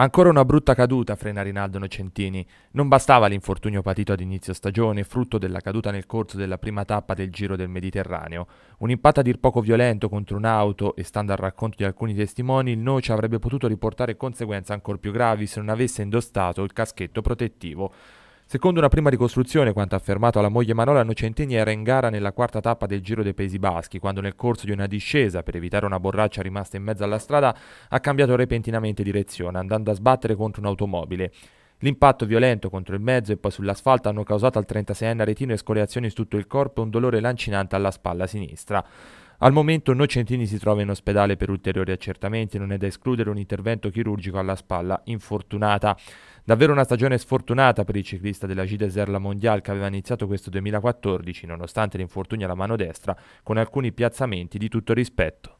Ancora una brutta caduta, frena Rinaldo Nocentini. Non bastava l'infortunio patito ad inizio stagione, frutto della caduta nel corso della prima tappa del Giro del Mediterraneo. Un impatto a dir poco violento contro un'auto e, stando al racconto di alcuni testimoni, il Noce avrebbe potuto riportare conseguenze ancora più gravi se non avesse indossato il caschetto protettivo. Secondo una prima ricostruzione, quanto affermato alla moglie Manola, Nocentini era in gara nella quarta tappa del Giro dei Paesi Baschi, quando nel corso di una discesa, per evitare una borraccia rimasta in mezzo alla strada, ha cambiato repentinamente direzione, andando a sbattere contro un'automobile. L'impatto violento contro il mezzo e poi sull'asfalto hanno causato al 36enne aretino escoriazioni su tutto il corpo e un dolore lancinante alla spalla sinistra. Al momento Nocentini si trova in ospedale per ulteriori accertamenti, non è da escludere un intervento chirurgico alla spalla infortunata. Davvero una stagione sfortunata per il ciclista della Gideser La Mondial che aveva iniziato questo 2014, nonostante l'infortunio alla mano destra, con alcuni piazzamenti di tutto rispetto.